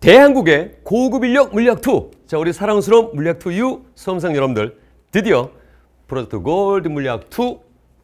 대한국의 고급 인력 물리학2 자 우리 사랑스러운 물리학2유 수험생 여러분들 드디어 프로젝트 골드 물리학2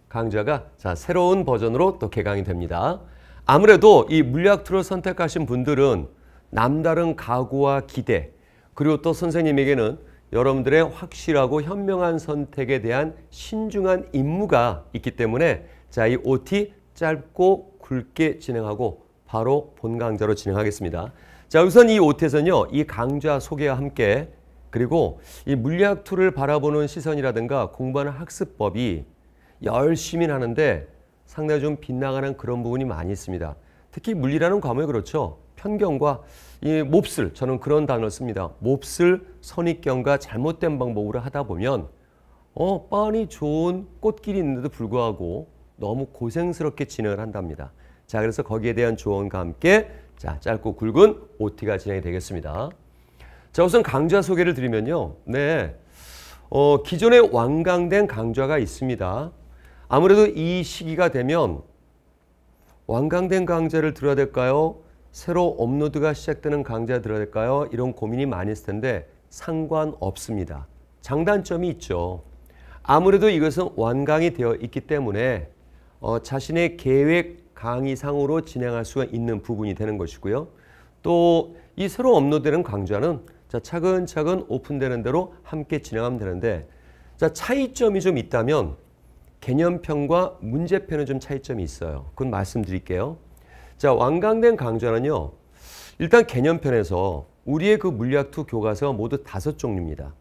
강좌가 자 새로운 버전으로 또 개강이 됩니다 아무래도 이 물리학2를 선택하신 분들은 남다른 각오와 기대 그리고 또 선생님에게는 여러분들의 확실하고 현명한 선택에 대한 신중한 임무가 있기 때문에 자이 OT 짧고 굵게 진행하고 바로 본 강좌로 진행하겠습니다 자, 우선 이옷에서는요이 강좌 소개와 함께 그리고 이 물리학 툴를 바라보는 시선이라든가 공부하는 학습법이 열심히 하는데 상당히 좀 빗나가는 그런 부분이 많이 있습니다. 특히 물리라는 과목이 그렇죠. 편견과 이 몹쓸, 저는 그런 단어를 씁니다. 몹쓸 선입견과 잘못된 방법으로 하다 보면 어, 빤히 좋은 꽃길이 있는데도 불구하고 너무 고생스럽게 진행을 한답니다. 자, 그래서 거기에 대한 조언과 함께 자, 짧고 굵은 OT가 진행이 되겠습니다. 자, 우선 강좌 소개를 드리면요. 네. 어, 기존에 완강된 강좌가 있습니다. 아무래도 이 시기가 되면 완강된 강좌를 들어야 될까요? 새로 업로드가 시작되는 강좌 들어야 될까요? 이런 고민이 많이 있을 텐데 상관없습니다. 장단점이 있죠. 아무래도 이것은 완강이 되어 있기 때문에 어, 자신의 계획 강의상으로 진행할 수 있는 부분이 되는 것이고요. 또 이 새로 업로드되는 강좌는 자, 차근차근 오픈되는 대로 함께 진행하면 되는데 자, 차이점이 좀 있다면 개념편과 문제편은 좀 차이점이 있어요. 그건 말씀드릴게요. 자, 완강된 강좌는요. 일단 개념편에서 우리의 그 물리학투 교과서가 모두 다섯 종류입니다.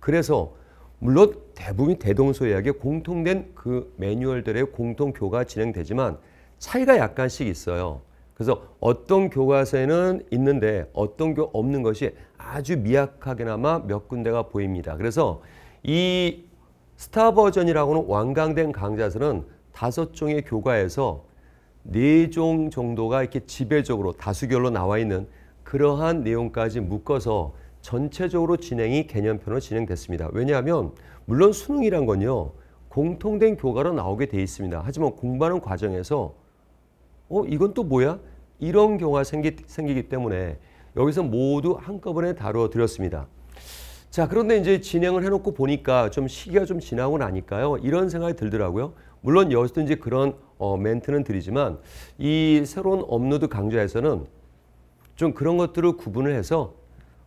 그래서 물론 대부분 대동소이하게 공통된 그 매뉴얼들의 공통 교가 진행되지만 차이가 약간씩 있어요. 그래서 어떤 교과서에는 있는데 어떤 교 없는 것이 아주 미약하게나마 몇 군데가 보입니다. 그래서 이 스타 버전이라고는 완강된 강좌서는 다섯 종의 교과에서 네 종 정도가 이렇게 지배적으로 다수결로 나와 있는 그러한 내용까지 묶어서 전체적으로 진행이 개념편으로 진행됐습니다. 왜냐하면 물론 수능이란 건요. 공통된 교과로 나오게 돼 있습니다. 하지만 공부하는 과정에서 어 이건 또 뭐야? 이런 경우가 생기, 생기기 때문에 여기서 모두 한꺼번에 다뤄 드렸습니다. 자 그런데 이제 진행을 해놓고 보니까 좀 시기가 좀 지나고 나니까요 이런 생각이 들더라고요. 물론 여기서도 이제 그런 어, 멘트는 드리지만 이 새로운 업로드 강좌에서는 좀 그런 것들을 구분을 해서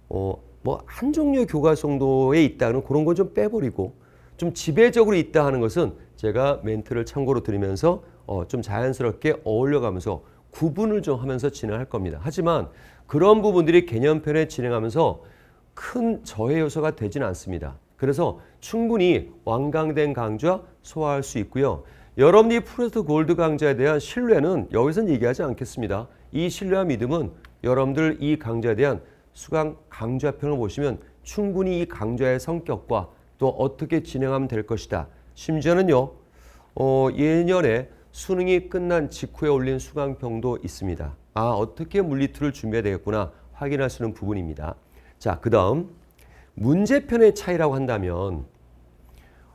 어, 뭐한 종류의 교과 정도에 있다는 그런 건 좀 빼버리고 좀 지배적으로 있다 하는 것은 제가 멘트를 참고로 드리면서 어, 좀 자연스럽게 어울려가면서 구분을 좀 하면서 진행할 겁니다. 하지만 그런 부분들이 개념편에 진행하면서 큰 저해 요소가 되지는 않습니다. 그래서 충분히 완강된 강좌 소화할 수 있고요. 여러분이 프로젝트 골드 강좌에 대한 신뢰는 여기선 얘기하지 않겠습니다. 이 신뢰와 믿음은 여러분들 이 강좌에 대한 수강 강좌편을 보시면 충분히 이 강좌의 성격과 또 어떻게 진행하면 될 것이다. 심지어는요. 어, 예년에 수능이 끝난 직후에 올린 수강평도 있습니다. 아, 어떻게 물리투를 준비해야 되겠구나 확인할 수 있는 부분입니다. 자, 그 다음 문제편의 차이라고 한다면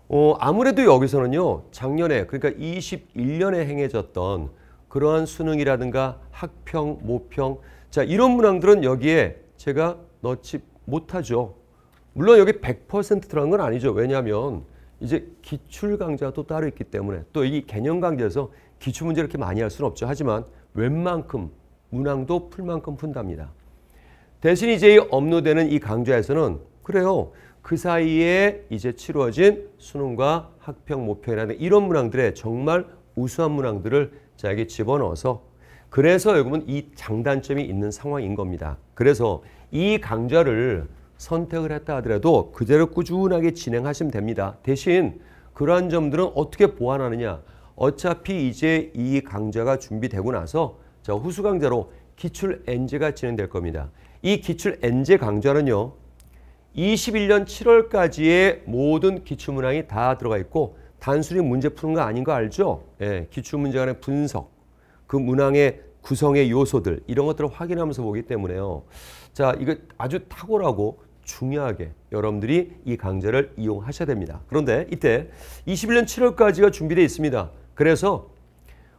어, 아무래도 여기서는요. 작년에 그러니까 21년에 행해졌던 그러한 수능이라든가 학평, 모평 자 이런 문항들은 여기에 제가 넣지 못하죠. 물론 여기 1 0 0들어건 아니죠. 왜냐하면 이제 기출 강좌도 따로 있기 때문에 또 이 개념 강좌에서 기출 문제 이렇게 많이 할 수는 없죠. 하지만 웬만큼 문항도 풀 만큼 푼답니다. 대신 이제 업로드되는 이 강좌에서는 그래요. 그 사이에 이제 치루어진 수능과 학평 모평이라는 이런 문항들의 정말 우수한 문항들을 자에게 집어넣어서 그래서 여러분 이 장단점이 있는 상황인 겁니다. 그래서 이 강좌를 선택을 했다 하더라도 그대로 꾸준하게 진행하시면 됩니다. 대신 그러한 점들은 어떻게 보완하느냐. 어차피 이제 이 강좌가 준비되고 나서 자 후수 강좌로 기출 엔제가 진행될 겁니다. 이 기출 엔제 강좌는요. 21년 7월까지의 모든 기출 문항이 다 들어가 있고 단순히 문제 푸는 거 아닌 거 알죠? 예, 기출 문제 간의 분석, 그 문항의 구성의 요소들 이런 것들을 확인하면서 보기 때문에요. 자, 이거 아주 탁월하고 중요하게 여러분들이 이 강좌를 이용하셔야 됩니다. 그런데 이때 21년 7월까지가 준비되어 있습니다. 그래서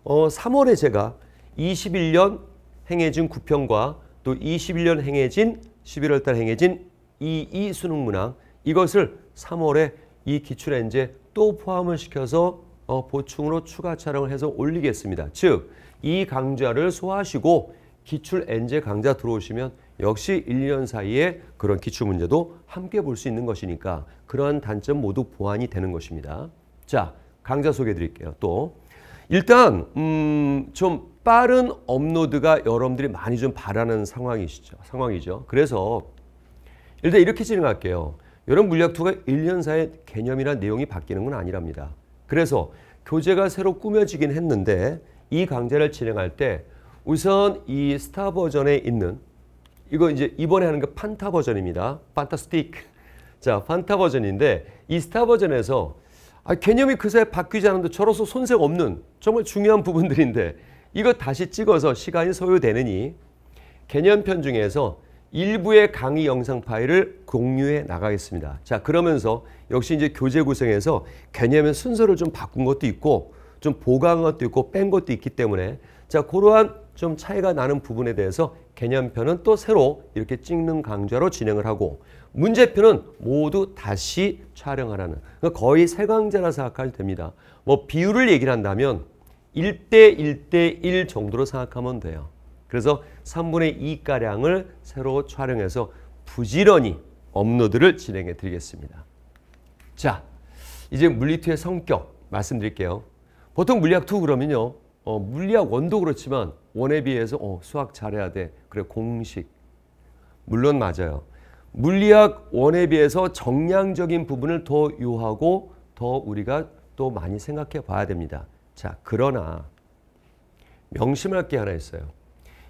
어, 3월에 제가 21년 행해진 9편과 또 21년 행해진 11월달 행해진 이이 수능문항 이것을 3월에 이 기출엔제 또 포함을 시켜서 어, 보충으로 추가 촬영을 해서 올리겠습니다. 즉 이 강좌를 소화하시고 기출엔제 강좌 들어오시면 역시 1년 사이에 그런 기출 문제도 함께 볼 수 있는 것이니까 그러한 단점 모두 보완이 되는 것입니다. 자, 강좌 소개해 드릴게요. 또 일단 음, 좀 빠른 업로드가 여러분들이 많이 좀 바라는 상황이시죠. 상황이죠. 그래서 일단 이렇게 진행할게요. 여러분 물리학투가 1년 사이에 개념이나 내용이 바뀌는 건 아니랍니다. 그래서 교재가 새로 꾸며지긴 했는데 이 강좌를 진행할 때 우선 이 스타 버전에 있는 이거 이제 이번에 하는 게 판타 버전입니다. 판타스틱. 자, 판타 버전인데 이 스타 버전에서 아, 개념이 그새 바뀌지 않은데 저로서 손색 없는 정말 중요한 부분들인데 이거 다시 찍어서 시간이 소요되느니 개념편 중에서 일부의 강의 영상 파일을 공유해 나가겠습니다. 자, 그러면서 역시 이제 교재 구성에서 개념의 순서를 좀 바꾼 것도 있고 좀 보강한 것도 있고 뺀 것도 있기 때문에 자, 그러한 좀 차이가 나는 부분에 대해서 개념편은 또 새로 이렇게 찍는 강좌로 진행을 하고 문제편은 모두 다시 촬영하라는 그러니까 거의 세 강좌라 생각하면 됩니다. 뭐 비율을 얘기를 한다면 1대 1대 1 정도로 생각하면 돼요. 그래서 3분의 2가량을 새로 촬영해서 부지런히 업로드를 진행해 드리겠습니다. 자, 이제 물리2의 성격 말씀드릴게요. 보통 물리학 2 그러면요. 어, 물리학 원도 그렇지만 원에 비해서 어, 수학 잘해야 돼. 그래 공식. 물론 맞아요. 물리학 원에 비해서 정량적인 부분을 더 요하고 더 우리가 또 많이 생각해 봐야 됩니다. 자, 그러나 명심할 게 하나 있어요.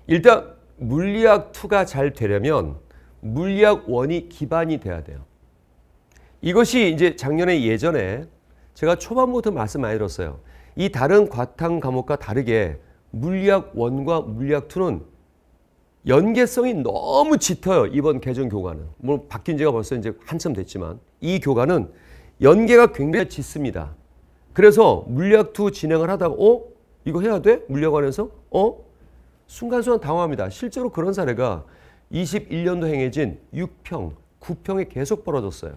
일단 물리학 2가 잘 되려면 물리학 1이 기반이 돼야 돼요. 이것이 이제 작년에 예전에 제가 초반부터 말씀 많이 들었어요. 이 다른 과탐 과목과 다르게 물리학 1과 물리학 2는 연계성이 너무 짙어요. 이번 개정 교과는. 뭐 바뀐 지가 벌써 이제 한참 됐지만 이 교과는 연계가 굉장히 짙습니다. 그래서 물리학 2 진행을 하다가 어? 이거 해야 돼? 물리학관에서? 어? 순간순간 당황합니다. 실제로 그런 사례가 21년도 행해진 6평, 9평에 계속 벌어졌어요.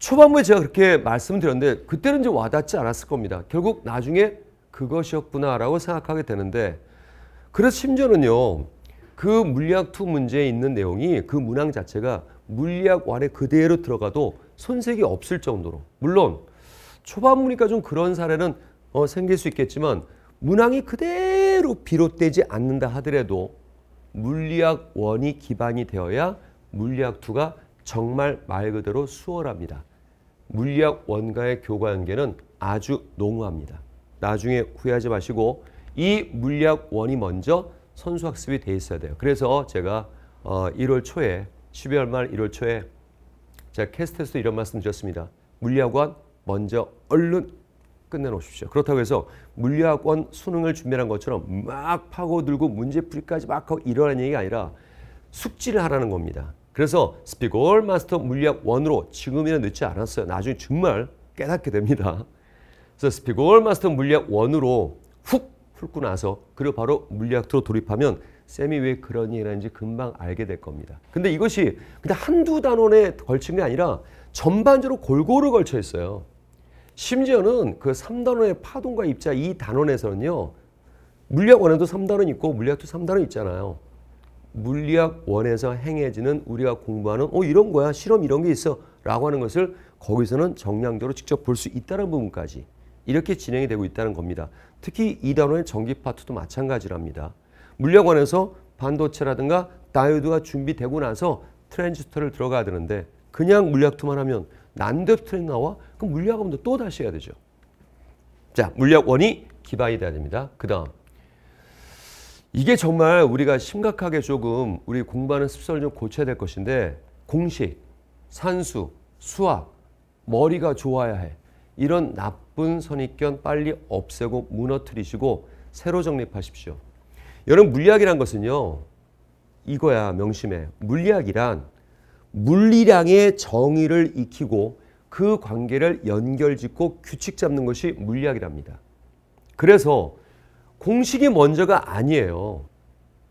초반부에 제가 그렇게 말씀드렸는데 그때는 이제 와닿지 않았을 겁니다. 결국 나중에 그것이었구나라고 생각하게 되는데 그래서 심지어는요. 그 물리학 2 문제에 있는 내용이 그 문항 자체가 물리학 1에 그대로 들어가도 손색이 없을 정도로 물론 초반부니까 좀 그런 사례는 어, 생길 수 있겠지만 문항이 그대로 비롯되지 않는다 하더라도 물리학 1이 기반이 되어야 물리학 2가 정말 말 그대로 수월합니다. 물리학 원가의 교과연계는 아주 농후합니다. 나중에 후회하지 마시고 이 물리학 원이 먼저 선수학습이 돼 있어야 돼요. 그래서 제가 1월 어, 초에 12월 말 1월 초에 제가 캐스트에서 이런 말씀 드렸습니다. 물리학원 먼저 얼른 끝내놓으십시오. 그렇다고 해서 물리학원 수능을 준비한 것처럼 막 파고들고 문제풀이까지 막 하고 이러는 얘기가 아니라 숙지를 하라는 겁니다. 그래서 스피골 마스터 물리학 1으로 지금이나 늦지 않았어요. 나중에 정말 깨닫게 됩니다. 그래서 스피골 마스터 물리학 1으로 훅 훑고 나서 그리고 바로 물리학으로 돌입하면 쌤이 왜 그런 일하는지 금방 알게 될 겁니다. 근데 이것이 그냥 한두 단원에 걸친 게 아니라 전반적으로 골고루 걸쳐 있어요. 심지어는 그 3단원의 파동과 입자 이 단원에서는요. 물리학 원에도 3단원 있고 물리학도 3단원 있잖아요. 물리학 원에서 행해지는 우리가 공부하는 어 이런 거야 실험 이런 게 있어 라고 하는 것을 거기서는 정량적으로 직접 볼 수 있다는 부분까지 이렇게 진행이 되고 있다는 겁니다. 특히 이단원의 전기 파트도 마찬가지랍니다. 물리학 원에서 반도체라든가 다이오드가 준비되고 나서 트랜지스터를 들어가야 되는데 그냥 물리학투만 하면 난데없이 트랜 나와? 그럼 물리학 원도또 다시 해야 되죠. 자, 물리학 원이 기반이 돼야 됩니다. 그 다음 이게 정말 우리가 심각하게 조금 우리 공부하는 습성을 좀 고쳐야 될 것인데 공식, 산수, 수학, 머리가 좋아야 해. 이런 나쁜 선입견 빨리 없애고 무너뜨리시고 새로 정립하십시오. 여러분 물리학이란 것은요. 이거야 명심해. 물리학이란 물리량의 정의를 익히고 그 관계를 연결짓고 규칙 잡는 것이 물리학이랍니다. 그래서 공식이 먼저가 아니에요.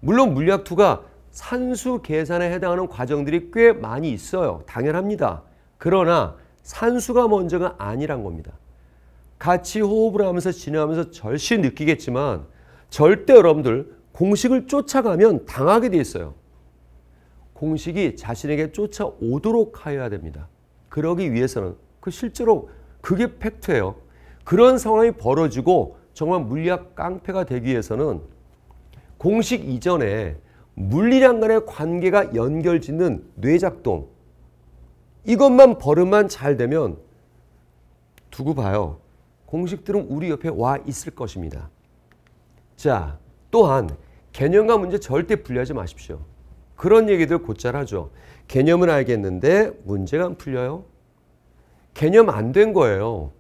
물론 물리학2가 산수 계산에 해당하는 과정들이 꽤 많이 있어요. 당연합니다. 그러나 산수가 먼저가 아니란 겁니다. 같이 호흡을 하면서 지내면서 절시 느끼겠지만 절대 여러분들 공식을 쫓아가면 당하게 돼 있어요. 공식이 자신에게 쫓아오도록 하여야 됩니다. 그러기 위해서는 그 실제로 그게 팩트예요. 그런 상황이 벌어지고 정말 물리학 깡패가 되기 위해서는 공식 이전에 물리량 간의 관계가 연결짓는 뇌작동 이것만 버릇만 잘 되면 두고 봐요. 공식들은 우리 옆에 와 있을 것입니다. 자, 또한 개념과 문제 절대 분리하지 마십시오. 그런 얘기들 곧잘 하죠. 개념은 알겠는데 문제가 안 풀려요. 개념 안 된 거예요.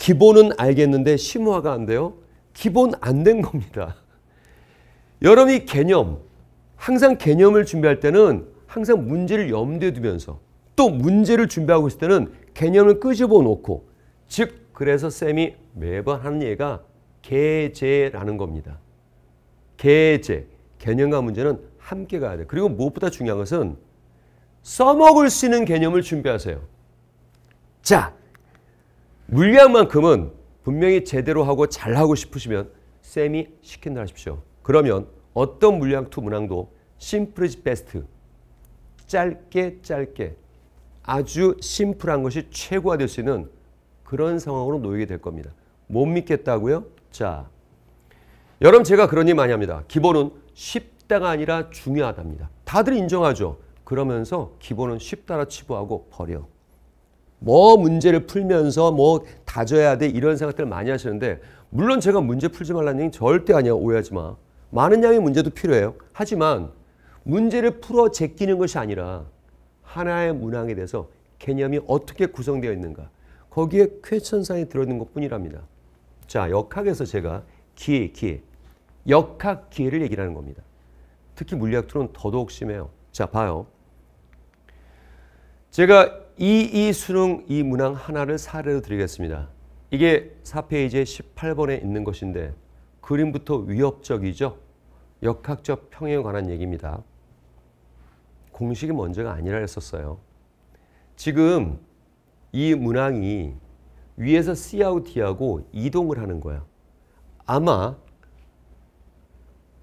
기본은 알겠는데 심화가 안 돼요? 기본 안 된 겁니다. 여러분이 개념, 항상 개념을 준비할 때는 항상 문제를 염두에 두면서 또 문제를 준비하고 있을 때는 개념을 끄집어 놓고 즉 그래서 쌤이 매번 하는 얘기가 개제라는 겁니다. 개제, 개념과 문제는 함께 가야 돼요. 그리고 무엇보다 중요한 것은 써먹을 수 있는 개념을 준비하세요. 자, 물량만큼은 분명히 제대로 하고 잘하고 싶으시면 쌤이 시킨다 하십시오. 그러면 어떤 물량 투 문항도 심플즈 베스트 짧게 짧게 아주 심플한 것이 최고가 될 수 있는 그런 상황으로 놓이게 될 겁니다. 못 믿겠다고요? 자, 여러분 제가 그런 일 많이 합니다. 기본은 쉽다가 아니라 중요하답니다. 다들 인정하죠. 그러면서 기본은 쉽다라 치부하고 버려. 뭐 문제를 풀면서 뭐 다져야 돼 이런 생각들을 많이 하시는데 물론 제가 문제 풀지 말라는 얘기 절대 아니야 오해하지 마. 많은 양의 문제도 필요해요. 하지만 문제를 풀어 제끼는 것이 아니라 하나의 문항에 대해서 개념이 어떻게 구성되어 있는가 거기에 퀘천상이 들어있는 것뿐이랍니다. 자 역학에서 제가 기회 기회 역학 기회를 얘기하는 겁니다. 특히 물리학 투론 더더욱 심해요. 자 봐요. 제가 이, 이 수능 이 문항 하나를 사례로 드리겠습니다. 이게 4페이지에 18번에 있는 것인데 그림부터 위협적이죠. 역학적 평행에 관한 얘기입니다. 공식이 먼저가 아니라 했었어요. 지금 이 문항이 위에서 C하고 D하고 이동을 하는 거야. 아마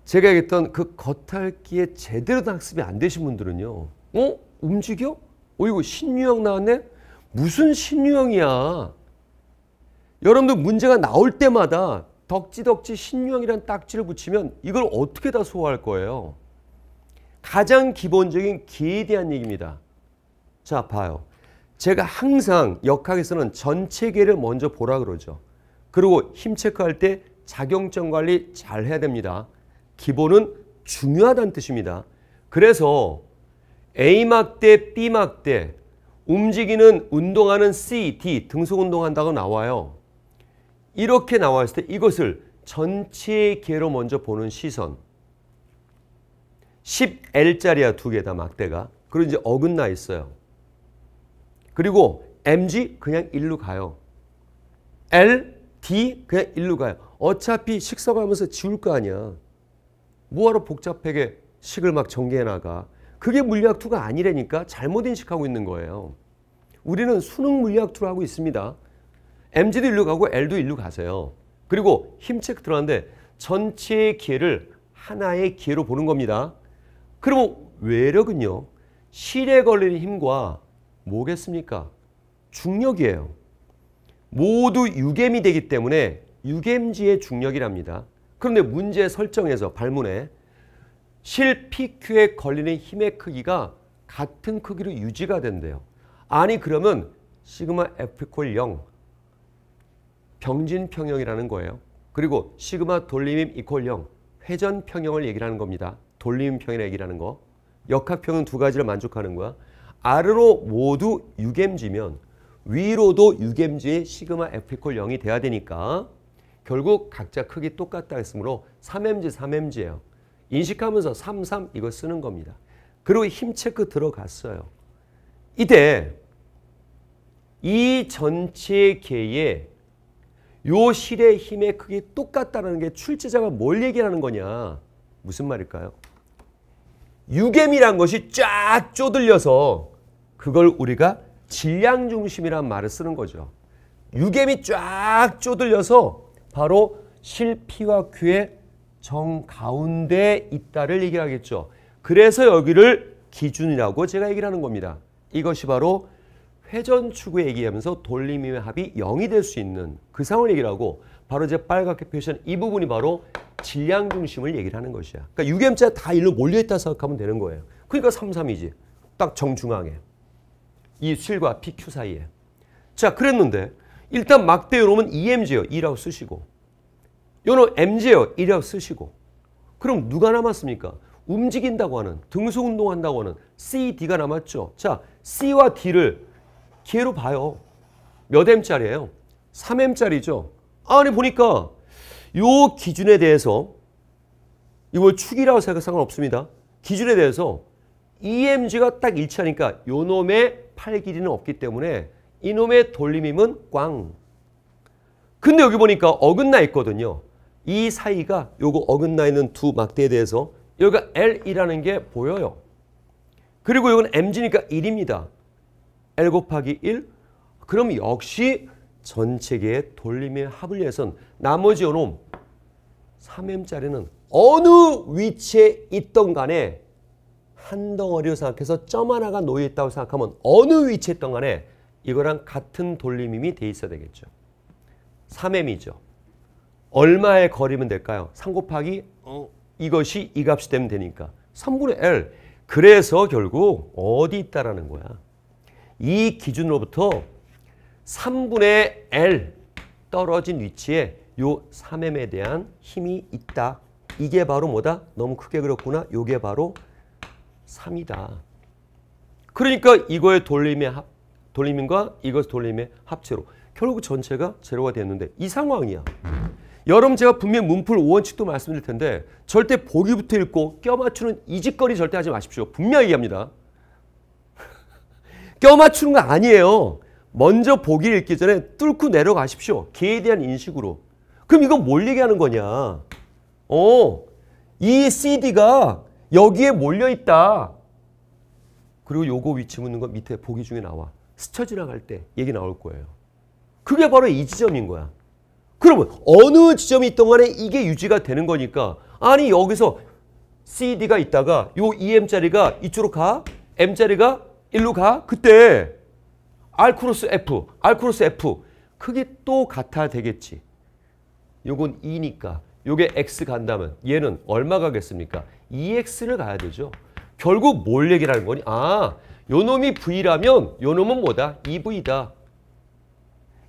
제가 얘기했던 그 겉핥기에 제대로 학습이 안 되신 분들은요. 어? 움직여? 어이구 신유형 나왔네? 무슨 신유형이야? 여러분들 문제가 나올 때마다 덕지덕지 신유형이란 딱지를 붙이면 이걸 어떻게 다 소화할 거예요? 가장 기본적인 기에 대한 얘기입니다. 자 봐요. 제가 항상 역학에서는 전체계를 먼저 보라 그러죠. 그리고 힘 체크할 때 작용점 관리 잘 해야 됩니다. 기본은 중요하다는 뜻입니다. 그래서 A막대, B막대 움직이는 운동하는 C, D 등속운동한다고 나와요. 이렇게 나왔을 때 이것을 전체의 기로 먼저 보는 시선 10L짜리야 두개다 막대가 그리고 이제 어긋나 있어요. 그리고 MG 그냥 일로 가요. L, D 그냥 일로 가요. 어차피 식사하면서 지울 거 아니야. 뭐하러 복잡하게 식을 막 전개해 나가. 그게 물리학 2가 아니라니까 잘못 인식하고 있는 거예요. 우리는 수능 물리학 2로 하고 있습니다. MG도 일로 가고 L도 일로 가세요. 그리고 힘체크 들어가는데 전체의 기회를 하나의 기회로 보는 겁니다. 그러면 외력은요. 실에 걸리는 힘과 뭐겠습니까? 중력이에요. 모두 유겜이 되기 때문에 유겜지의 중력이랍니다. 그런데 문제 설정에서 발문에 실 PQ에 걸리는 힘의 크기가 같은 크기로 유지가 된대요. 아니 그러면 시그마 F 이0 병진 평형이라는 거예요. 그리고 시그마 돌림임 이퀄 0 회전 평형을 얘기하는 겁니다. 돌림 평형 얘기라는 거. 역학평형 두 가지를 만족하는 거야. 아로 모두 6mg면 위로도 6mg의 시그마 F 이 0이 돼야 되니까 결국 각자 크기 똑같다 했으므로 3mg 3mg예요. 인식하면서 삼삼 이거 쓰는 겁니다. 그리고 힘체크 들어갔어요. 이때 이 전체 개의 요 실의 힘의 크기 똑같다는 게 출제자가 뭘 얘기하는 거냐. 무슨 말일까요? 유 g 이란 것이 쫙 쪼들려서 그걸 우리가 질량 중심이란 말을 쓰는 거죠. 유 g 이쫙 쪼들려서 바로 실피와 큐의 정 가운데 있다를 얘기하겠죠. 그래서 여기를 기준이라고 제가 얘기를 하는 겁니다. 이것이 바로 회전축을 얘기하면서 돌림의 합이 0이 될 수 있는 그 상황을 얘기를 하고 바로 제 빨갛게 표시한 이 부분이 바로 질량 중심을 얘기를 하는 것이야. 그러니까 6M자 다 일로 몰려있다 생각하면 되는 거예요. 그러니까 33이지. 딱 정중앙에. 이실과 PQ 사이에. 자 그랬는데 일단 막대요로면 EMG요. 2라고 쓰시고 요는 MZ요. 이력 쓰시고. 그럼 누가 남았습니까? 움직인다고 하는, 등수운동한다고 하는 C, D가 남았죠. 자, C와 D를 기회로 봐요. 몇 M짜리예요? 3M짜리죠. 아니 보니까 요 기준에 대해서 이걸 축이라고 생각 할 상관없습니다. 기준에 대해서 EMG가 딱 일치하니까 요 놈의 팔 길이는 없기 때문에 이놈의 돌림임은 꽝. 근데 여기 보니까 어긋나 있거든요. 이 사이가 요거 어긋나 있는 두 막대에 대해서 여기가 L이라는 게 보여요. 그리고 이건 mg니까 1입니다. L 곱하기 1. 그럼 역시 전체계의 돌림의 합을 위해선 나머지 요놈 3m짜리는 어느 위치에 있던 간에 한 덩어리로 생각해서 점 하나가 놓여있다고 생각하면 어느 위치에 있던 간에 이거랑 같은 돌림임이 돼 있어야 되겠죠. 3m이죠. 얼마의 거리면 될까요? 3 곱하기 어, 이것이 이 값이 되면 되니까 3분의 L. 그래서 결국 어디 있다라는 거야. 이 기준으로부터 3분의 L 떨어진 위치에 요 3M에 대한 힘이 있다. 이게 바로 뭐다? 너무 크게 그렸구나. 요게 바로 3이다. 그러니까 이거의 돌림의 합, 돌림과 이것 돌림의 합체로 결국 전체가 제로가 됐는데 이 상황이야. 여러분 제가 분명히 문풀 5원칙도 말씀드릴 텐데 절대 보기부터 읽고 껴맞추는 이짓거리 절대 하지 마십시오. 분명히 얘기합니다. 껴맞추는 거 아니에요. 먼저 보기 읽기 전에 뚫고 내려가십시오. 개에 대한 인식으로. 그럼 이건 뭘 얘기하는 거냐. 어, 이 CD가 여기에 몰려있다. 그리고 요거 위치 묻는 거 밑에 보기 중에 나와. 스쳐 지나갈 때 얘기 나올 거예요. 그게 바로 이 지점인 거야. 그러면 어느 지점이 있던 간에 이게 유지가 되는 거니까 아니 여기서 CD가 있다가 요 EM자리가 이쪽으로 가 M자리가 일로 가 그때 R 크로스 F, R 크로스 F 크기 또 같아야 되겠지. 요건 2니까 요게 X 간다면 얘는 얼마 가겠습니까? e x 를 가야 되죠. 결국 뭘 얘기를 하는 거니? 아, 요 놈이 V라면 요 놈은 뭐다? e v 다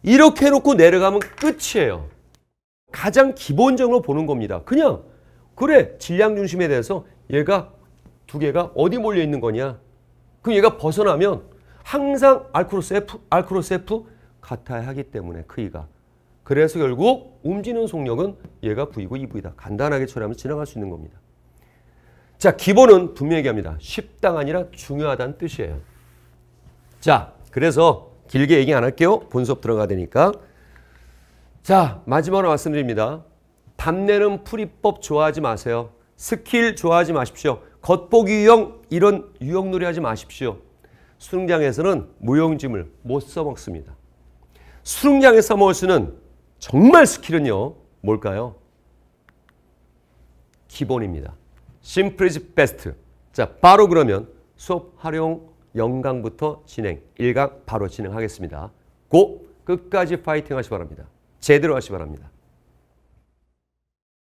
이렇게 해놓고 내려가면 끝이에요. 가장 기본적으로 보는 겁니다. 그냥 그래 질량 중심에 대해서 얘가 두 개가 어디 몰려 있는 거냐. 그럼 얘가 벗어나면 항상 알크로스 F, 알크로스 F 같아야 하기 때문에 크기가. 그 그래서 결국 움직이는 속력은 얘가 V고 EV다. 간단하게 처리하면 지나갈 수 있는 겁니다. 자, 기본은 분명히 얘기합니다. 쉽당 아니라 중요하다는 뜻이에요. 자, 그래서 길게 얘기 안 할게요. 본 수업 들어가 되니까. 자, 마지막으로 말씀드립니다. 답내는 풀이법 좋아하지 마세요. 스킬 좋아하지 마십시오. 겉보기 유형 이런 유형놀이 하지 마십시오. 수능장에서는 무용지물 못 써먹습니다. 수능장에 써먹을 수는 정말 스킬은요. 뭘까요? 기본입니다. 심플 이즈 베스트. 자, 바로 그러면 수업 활용 0강부터 진행, 1강 바로 진행하겠습니다. 고! 끝까지 파이팅 하시 바랍니다. 제대로 하시 바랍니다.